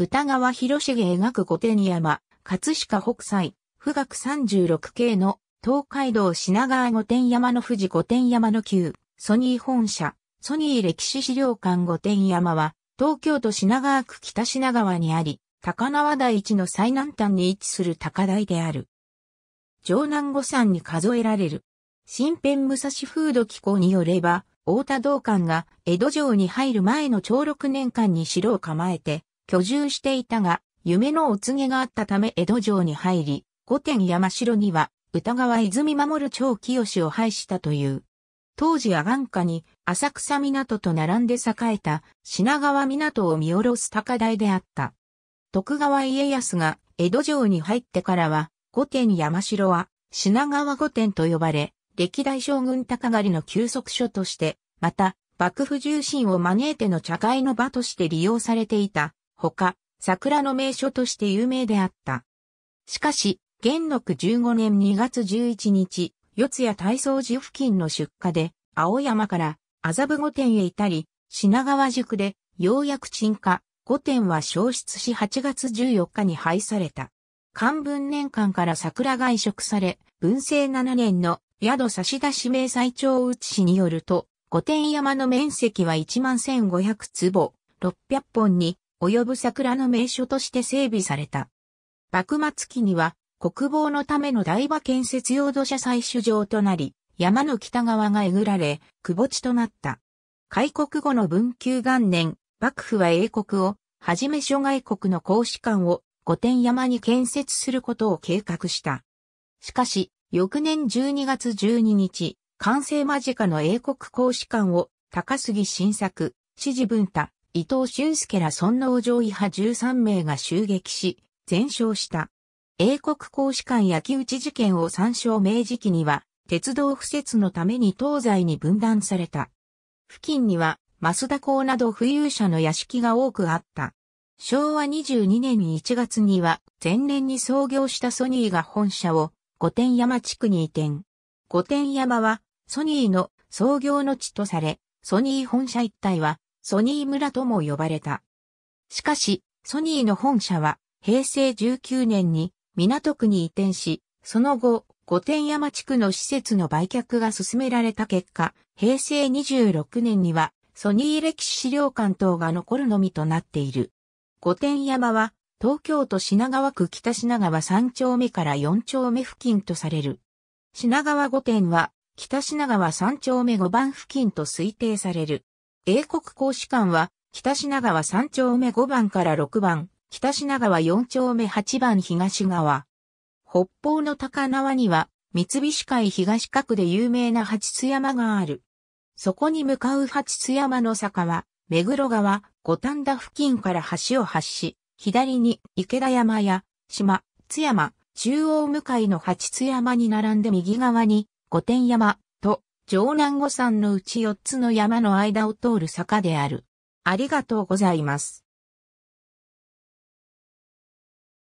歌川広重描く古典山、葛飾北斎、富岳36系の東海道品川御殿山の富士御殿山の旧、ソニー本社、ソニー歴史資料館御殿山は、東京都品川区北品川にあり、高輪台地の最南端に位置する高台である。城南五山に数えられる。新編武蔵風土機構によれば、太田道館が江戸城に入る前の長六年間に城を構えて、居住していたが、夢のお告げがあったため江戸城に入り、御殿山城には、歌川泉守長清を廃したという。当時阿眼下に浅草港と並んで栄えた品川港を見下ろす高台であった。徳川家康が江戸城に入ってからは、御殿山城は品川御殿と呼ばれ、歴代将軍高狩の休息所として、また、幕府重臣を招いての茶会の場として利用されていたほか、桜の名所として有名であった。しかし、元禄15年2月11日、四谷大草寺付近の出火で、青山から麻布御殿へ至り、品川宿で、ようやく沈下、御殿は消失し8月14日に廃された。漢文年間から桜が移植され、文政7年の宿差出名最長ち氏によると、御殿山の面積は11,500坪、600本に及ぶ桜の名所として整備された。幕末期には国防のための台場建設用土砂採取場となり、山の北側がえぐられ、窪地となった。開国後の文久元年、幕府は英国を、はじめ諸外国の公使館を御殿山に建設することを計画した。しかし、翌年12月12日、完成間近の英国公使館を高杉晋作、指示文太、伊藤俊介ら尊王攘夷派13名が襲撃し、全焼した。英国公使館焼き討ち事件を参照明治期には、鉄道敷設のために東西に分断された。付近には、増田港など浮遊者の屋敷が多くあった。昭和22年1月には、前年に創業したソニーが本社を、御殿山地区に移転。御殿山は、ソニーの創業の地とされ、ソニー本社一帯は、ソニー村とも呼ばれた。しかし、ソニーの本社は平成19年に港区に移転し、その後、御殿山地区の施設の売却が進められた結果、平成26年にはソニー歴史資料館等が残るのみとなっている。御殿山は東京都品川区北品川3丁目から4丁目付近とされる。品川御殿は北品川3丁目5番付近と推定される。英国公使館は、北品川3丁目5番から6番、北品川4丁目8番東側。北方の高輪には、三菱海東角で有名な八津山がある。そこに向かう八津山の坂は、目黒川、五反田付近から橋を発し、左に池田山や島、津山、中央向かいの八津山に並んで右側に五天山、城南五山のうち4つの山の間を通る坂である。ありがとうございます。